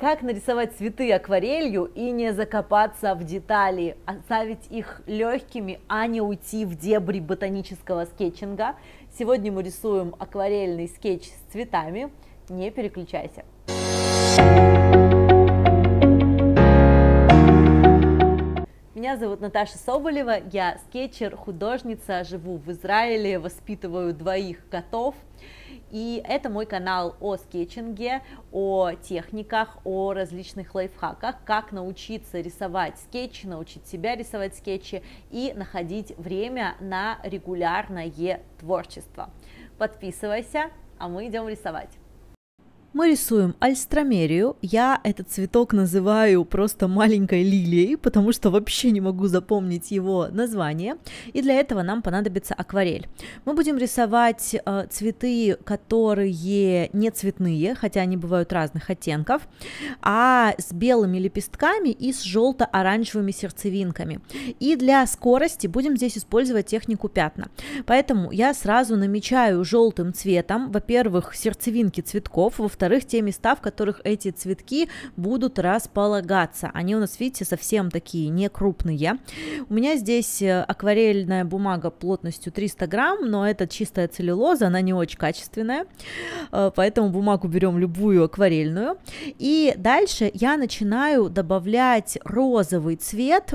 Как нарисовать цветы акварелью и не закопаться в детали, оставить их легкими, а не уйти в дебри ботанического скетчинга. Сегодня мы рисуем акварельный скетч с цветами. Не переключайся. Меня зовут Наташа Соболева, я скетчер, художница, живу в Израиле, воспитываю двоих котов. И это мой канал о скетчинге, о техниках, о различных лайфхаках, как научиться рисовать скетчи, научить себя рисовать скетчи и находить время на регулярное творчество. Подписывайся, а мы идем рисовать мы рисуем альстромерию. Я этот цветок называю просто маленькой лилией, потому что вообще не могу запомнить его название. И для этого нам понадобится акварель. Мы будем рисовать э, цветы, которые не цветные, хотя они бывают разных оттенков, а с белыми лепестками и с желто-оранжевыми сердцевинками. И для скорости будем здесь использовать технику пятна. Поэтому я сразу намечаю желтым цветом, во-первых, сердцевинки цветков, во во-вторых, те места, в которых эти цветки будут располагаться. Они у нас, видите, совсем такие не крупные. У меня здесь э, акварельная бумага плотностью 300 грамм, но это чистая целлюлоза, она не очень качественная, э, поэтому бумагу берем любую акварельную. И дальше я начинаю добавлять розовый цвет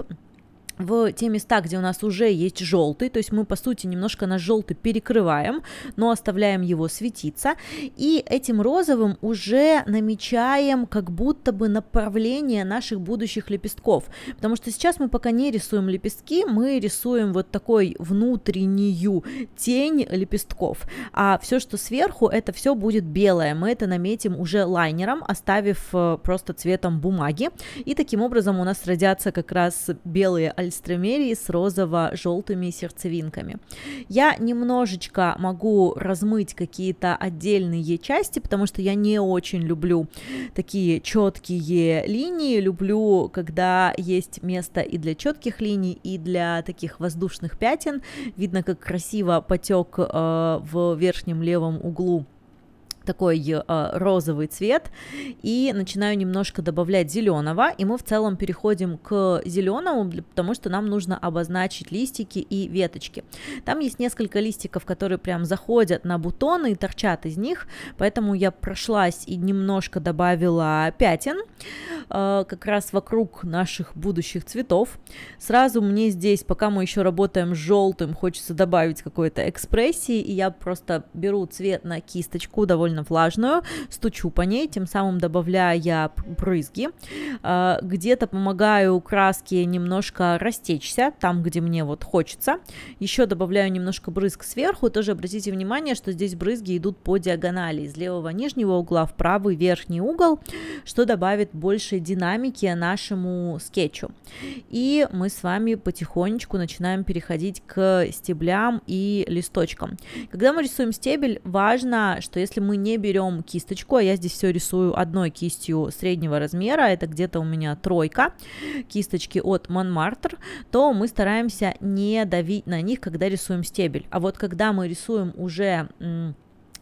в те места, где у нас уже есть желтый, то есть мы, по сути, немножко наш желтый перекрываем, но оставляем его светиться, и этим розовым уже намечаем как будто бы направление наших будущих лепестков, потому что сейчас мы пока не рисуем лепестки, мы рисуем вот такой внутреннюю тень лепестков, а все, что сверху, это все будет белое, мы это наметим уже лайнером, оставив э, просто цветом бумаги, и таким образом у нас родятся как раз белые альстромерии с розово-желтыми сердцевинками. Я немножечко могу размыть какие-то отдельные части, потому что я не очень люблю такие четкие линии, люблю, когда есть место и для четких линий, и для таких воздушных пятен. Видно, как красиво потек э, в верхнем левом углу такой э, а, розовый цвет и начинаю немножко добавлять зеленого и мы в целом переходим к зеленому потому что нам нужно обозначить листики и веточки там есть несколько листиков которые прям заходят на бутоны и торчат из них поэтому я прошлась и немножко добавила пятен э, как раз вокруг наших будущих цветов сразу мне здесь пока мы еще работаем с желтым хочется добавить какой-то экспрессии и я просто беру цвет на кисточку довольно довольно влажную, стучу по ней, тем самым добавляя брызги. А, где-то помогаю краске немножко растечься, там, где мне вот хочется. Еще добавляю немножко брызг сверху. Тоже обратите внимание, что здесь брызги идут по диагонали, из левого нижнего угла в правый верхний угол, что добавит больше динамики нашему скетчу. И мы с вами потихонечку начинаем переходить к стеблям и листочкам. Когда мы рисуем стебель, важно, что если мы не берем кисточку, а я здесь все рисую одной кистью среднего размера, это где-то у меня тройка кисточки от Монмартр, то мы стараемся не давить на них, когда рисуем стебель. А вот когда мы рисуем уже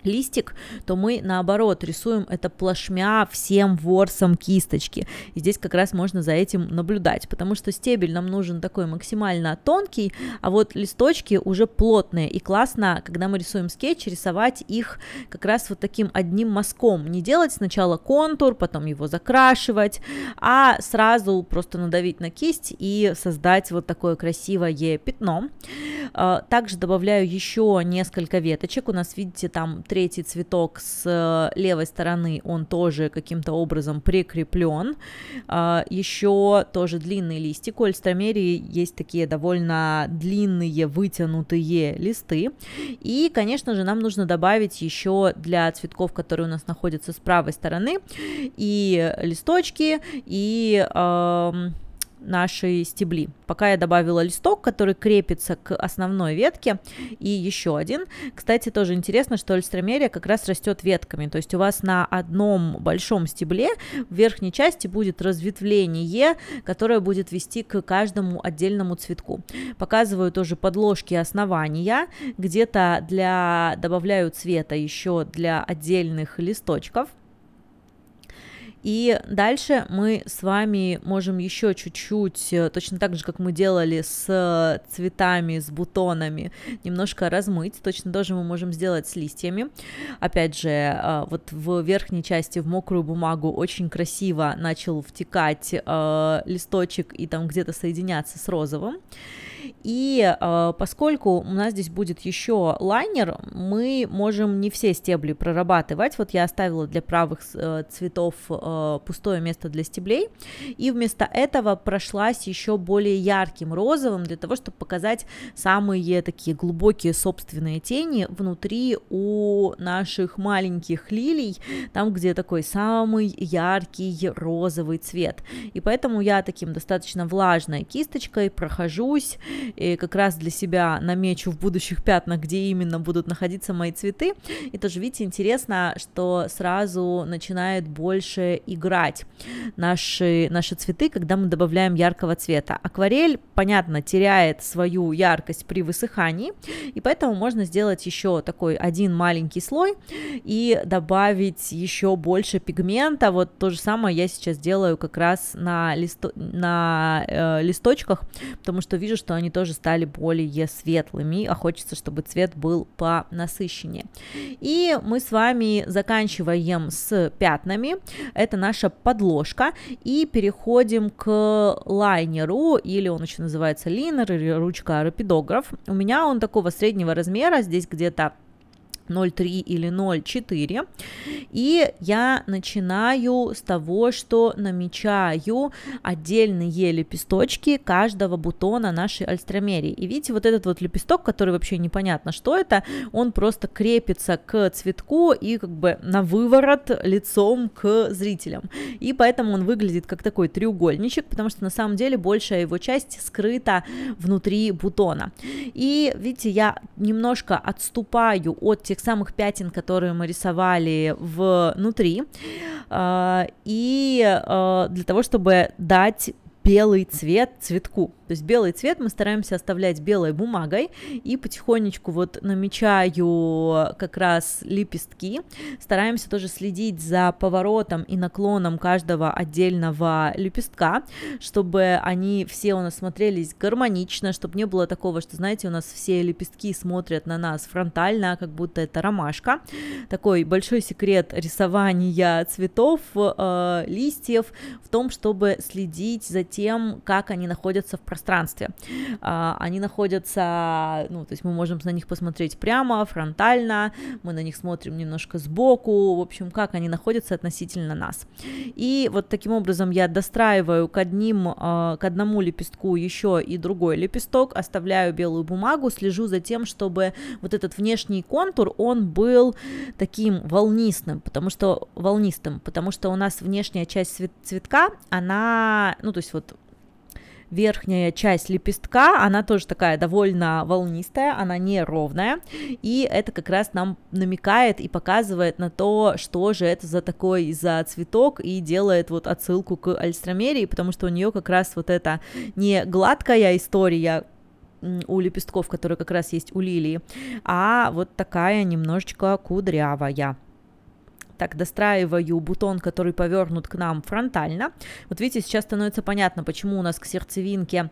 листик, то мы наоборот рисуем это плашмя всем ворсом кисточки. И здесь как раз можно за этим наблюдать, потому что стебель нам нужен такой максимально тонкий, а вот листочки уже плотные. И классно, когда мы рисуем скетч, рисовать их как раз вот таким одним мазком. Не делать сначала контур, потом его закрашивать, а сразу просто надавить на кисть и создать вот такое красивое пятно. А, также добавляю еще несколько веточек. У нас, видите, там третий цветок с э, левой стороны, он тоже каким-то образом прикреплен. А, еще тоже длинные листик. У альстромерии есть такие довольно длинные вытянутые листы. И, конечно же, нам нужно добавить еще для цветков, которые у нас находятся с правой стороны, и листочки, и... Э, наши стебли. Пока я добавила листок, который крепится к основной ветке, и еще один. Кстати, тоже интересно, что альстромерия как раз растет ветками, то есть у вас на одном большом стебле в верхней части будет разветвление, которое будет вести к каждому отдельному цветку. Показываю тоже подложки основания, где-то для добавляю цвета еще для отдельных листочков – и дальше мы с вами можем еще чуть-чуть, э, точно так же, как мы делали с цветами, с бутонами, немножко размыть. Точно тоже мы можем сделать с листьями. Опять же, э, вот в верхней части, в мокрую бумагу, очень красиво начал втекать э, листочек и там где-то соединяться с розовым. И э, поскольку у нас здесь будет еще лайнер, мы можем не все стебли прорабатывать. Вот я оставила для правых э, цветов э, пустое место для стеблей. И вместо этого прошлась еще более ярким розовым, для того, чтобы показать самые такие глубокие собственные тени внутри у наших маленьких лилий, там, где такой самый яркий розовый цвет. И поэтому я таким достаточно влажной кисточкой прохожусь и как раз для себя намечу в будущих пятнах, где именно будут находиться мои цветы. И тоже, видите, интересно, что сразу начинает больше играть наши, наши цветы, когда мы добавляем яркого цвета. Акварель, понятно, теряет свою яркость при высыхании, и поэтому можно сделать еще такой один маленький слой и добавить еще больше пигмента. Вот то же самое я сейчас делаю как раз на, листо... на э, листочках, потому что вижу, что они они тоже стали более светлыми, а хочется, чтобы цвет был по насыщеннее. И мы с вами заканчиваем с пятнами, это наша подложка, и переходим к лайнеру, или он еще называется линер, или ручка рапидограф. У меня он такого среднего размера, здесь где-то 0,3 или 0,4. И я начинаю с того, что намечаю отдельные лепесточки каждого бутона нашей альстромерии. И видите, вот этот вот лепесток, который вообще непонятно, что это, он просто крепится к цветку и как бы на выворот лицом к зрителям. И поэтому он выглядит как такой треугольничек, потому что на самом деле большая его часть скрыта внутри бутона. И видите, я немножко отступаю от тех самых пятен, которые мы рисовали внутри, а, и а, для того, чтобы дать белый цвет цветку. То есть белый цвет мы стараемся оставлять белой бумагой и потихонечку вот намечаю как раз лепестки. Стараемся тоже следить за поворотом и наклоном каждого отдельного лепестка, чтобы они все у нас смотрелись гармонично, чтобы не было такого, что, знаете, у нас все лепестки смотрят на нас фронтально, как будто это ромашка. Такой большой секрет рисования цветов, э, листьев в том, чтобы следить за тем, тем, как они находятся в пространстве. А, они находятся, ну, то есть мы можем на них посмотреть прямо, фронтально, мы на них смотрим немножко сбоку, в общем, как они находятся относительно нас. И вот таким образом я достраиваю к одним, а, к одному лепестку еще и другой лепесток, оставляю белую бумагу, слежу за тем, чтобы вот этот внешний контур, он был таким волнистым, потому что волнистым, потому что у нас внешняя часть цветка, она, ну, то есть вот верхняя часть лепестка, она тоже такая довольно волнистая, она не ровная, и это как раз нам намекает и показывает на то, что же это за такой за цветок, и делает вот отсылку к альстромерии, потому что у нее как раз вот эта не гладкая история, у лепестков, которые как раз есть у лилии, а вот такая немножечко кудрявая так достраиваю бутон, который повернут к нам фронтально. Вот видите, сейчас становится понятно, почему у нас к сердцевинке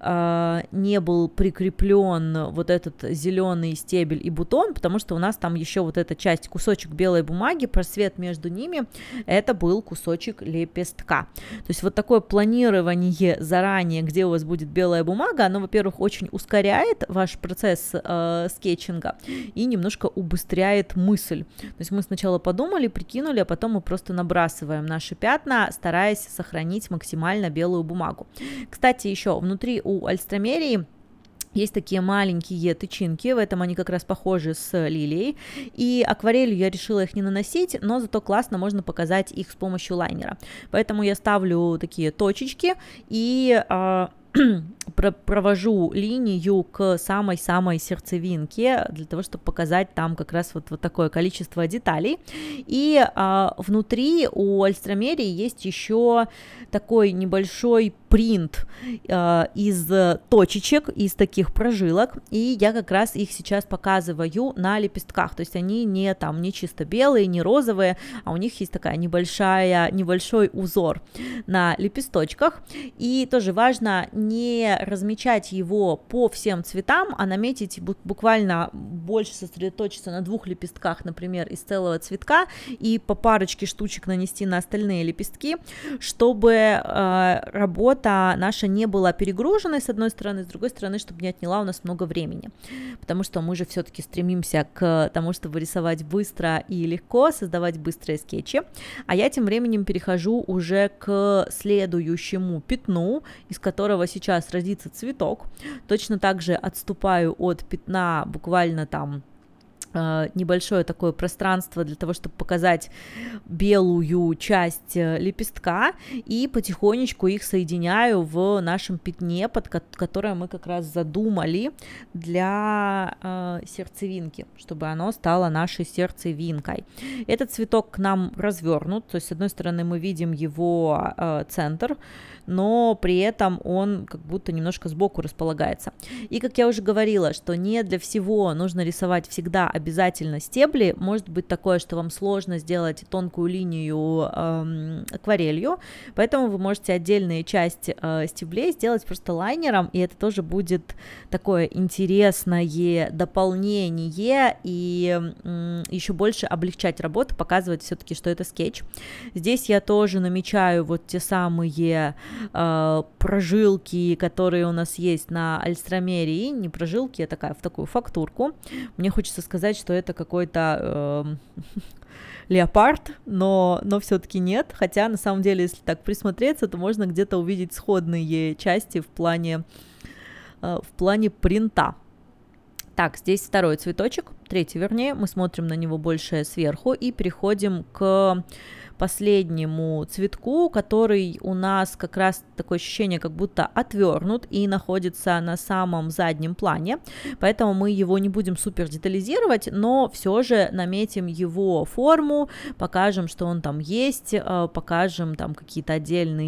э, не был прикреплен вот этот зеленый стебель и бутон, потому что у нас там еще вот эта часть, кусочек белой бумаги, просвет между ними, это был кусочек лепестка. То есть вот такое планирование заранее, где у вас будет белая бумага, оно, во-первых, очень ускоряет ваш процесс э, скетчинга и немножко убыстряет мысль. То есть мы сначала подумали, подумали, прикинули, а потом мы просто набрасываем наши пятна, стараясь сохранить максимально белую бумагу. Кстати, еще внутри у альстромерии есть такие маленькие тычинки, в этом они как раз похожи с лилией. И акварелью я решила их не наносить, но зато классно можно показать их с помощью лайнера. Поэтому я ставлю такие точечки и... А, провожу линию к самой-самой сердцевинке для того, чтобы показать там как раз вот, вот такое количество деталей. И а, внутри у альстромерии есть еще такой небольшой принт а, из точечек, из таких прожилок, и я как раз их сейчас показываю на лепестках, то есть они не там не чисто белые, не розовые, а у них есть такая небольшая, небольшой узор на лепесточках, и тоже важно не размечать его по всем цветам, а наметить буквально больше сосредоточиться на двух лепестках, например, из целого цветка, и по парочке штучек нанести на остальные лепестки, чтобы э, работа наша не была перегруженной, с одной стороны, с другой стороны, чтобы не отняла у нас много времени, потому что мы же все-таки стремимся к тому, чтобы рисовать быстро и легко, создавать быстрые скетчи, а я тем временем перехожу уже к следующему пятну, из которого сейчас сейчас родится цветок, точно так же отступаю от пятна буквально там а, небольшое такое пространство для того, чтобы показать белую часть э, лепестка и потихонечку их соединяю в нашем пятне, под которое мы как раз задумали для э, сердцевинки, чтобы оно стало нашей сердцевинкой. Этот цветок к нам развернут, то есть с одной стороны мы видим его э, центр, но при этом он как будто немножко сбоку располагается. И как я уже говорила, что не для всего нужно рисовать всегда обязательно стебли. Может быть такое, что вам сложно сделать тонкую линию эм, акварелью, поэтому вы можете отдельные части э, стеблей сделать просто лайнером, и это тоже будет такое интересное дополнение и э, еще больше облегчать работу, показывать все-таки, что это скетч. Здесь я тоже намечаю вот те самые э, прожилки, которые у нас есть на альстромерии, не прожилки, а такая в такую фактурку. Мне хочется сказать сказать, что это какой-то э, леопард, но, но все-таки нет. Хотя на самом деле, если так присмотреться, то можно где-то увидеть сходные части в плане, э, в плане принта. Так, здесь второй цветочек третий вернее, мы смотрим на него больше сверху и переходим к последнему цветку, который у нас как раз такое ощущение, как будто отвернут и находится на самом заднем плане, поэтому мы его не будем супер детализировать, но все же наметим его форму, покажем, что он там есть, э, покажем там какие-то отдельные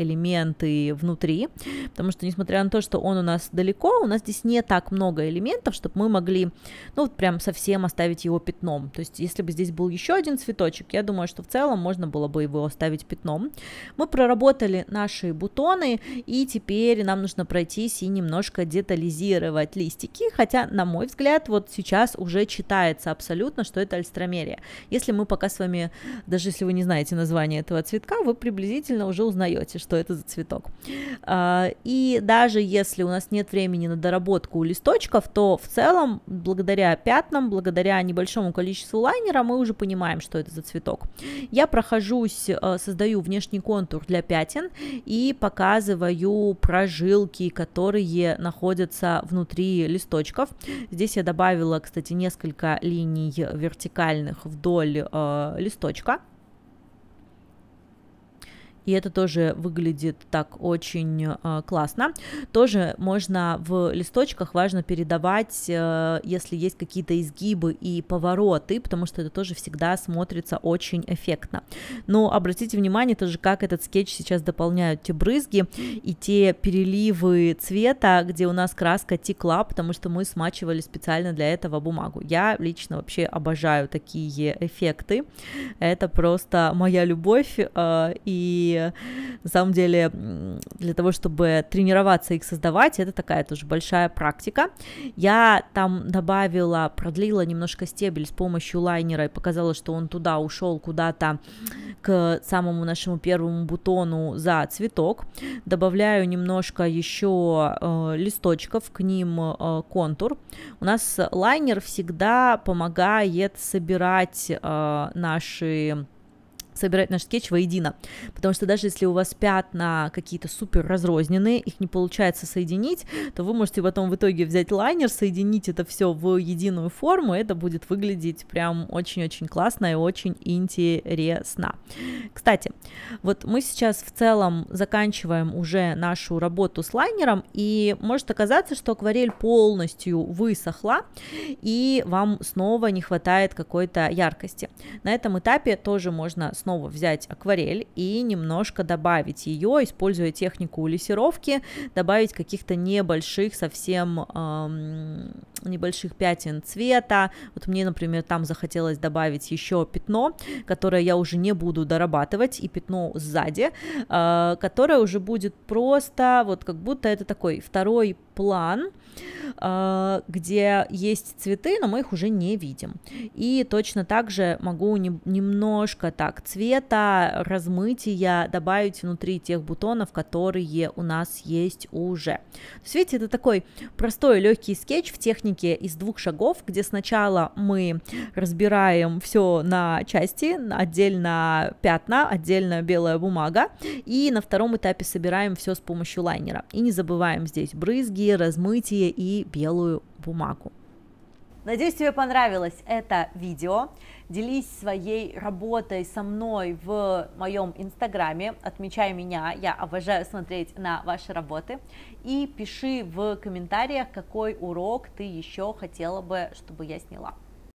элементы внутри, потому что несмотря на то, что он у нас далеко, у нас здесь не так много элементов, чтобы мы могли, ну вот прям прям совсем оставить его пятном. То есть, если бы здесь был еще один цветочек, я думаю, что в целом можно было бы его оставить пятном. Мы проработали наши бутоны, и теперь нам нужно пройтись и немножко детализировать листики, хотя, на мой взгляд, вот сейчас уже читается абсолютно, что это альстромерия. Если мы пока с вами, даже если вы не знаете название этого цветка, вы приблизительно уже узнаете, что это за цветок. А, и даже если у нас нет времени на доработку листочков, то в целом, благодаря пятнам, невероятном. Благодаря небольшому количеству лайнера мы уже понимаем, что это за цветок. Я прохожусь, э, создаю внешний контур для пятен и показываю прожилки, которые находятся внутри листочков. Здесь я добавила, кстати, несколько линий вертикальных вдоль э, листочка и это тоже выглядит так очень э, классно. Тоже можно в листочках важно передавать, э, если есть какие-то изгибы и повороты, потому что это тоже всегда смотрится очень эффектно. Но обратите внимание тоже, как этот скетч сейчас дополняют те брызги и те переливы цвета, где у нас краска текла, потому что мы смачивали специально для этого бумагу. Я лично вообще обожаю такие эффекты. Это просто моя любовь, э, и на самом деле для того, чтобы тренироваться их создавать, это такая тоже большая практика. Я там добавила, продлила немножко стебель с помощью лайнера и показала, что он туда ушел куда-то к самому нашему первому бутону за цветок. Добавляю немножко еще э, листочков, к ним э, контур. У нас лайнер всегда помогает собирать э, наши собирать наш скетч воедино, потому что даже если у вас пятна какие-то супер разрозненные, их не получается соединить, то вы можете потом в итоге взять лайнер, соединить это все в единую форму, это будет выглядеть прям очень-очень классно и очень интересно. Кстати, вот мы сейчас в целом заканчиваем уже нашу работу с лайнером, и может оказаться, что акварель полностью высохла, и вам снова не хватает какой-то яркости. На этом этапе тоже можно снова снова взять акварель и немножко добавить ее, используя технику лессировки, добавить каких-то небольших, совсем эм, небольших пятен цвета. Вот мне, например, там захотелось добавить еще пятно, которое я уже не буду дорабатывать, и пятно сзади, э, которое уже будет просто вот как будто это такой второй план. Э, где есть цветы, но мы их уже не видим. И точно так же могу не, немножко так цвета, размытия добавить внутри тех бутонов, которые у нас есть уже. То есть, видите, это такой простой легкий скетч в технике из двух шагов, где сначала мы разбираем все на части, отдельно пятна, отдельно белая бумага, и на втором этапе собираем все с помощью лайнера. И не забываем здесь брызги, размытие и белую бумагу. Надеюсь, тебе понравилось это видео. Делись своей работой со мной в моем инстаграме. Отмечай меня, я обожаю смотреть на ваши работы. И пиши в комментариях, какой урок ты еще хотела бы, чтобы я сняла.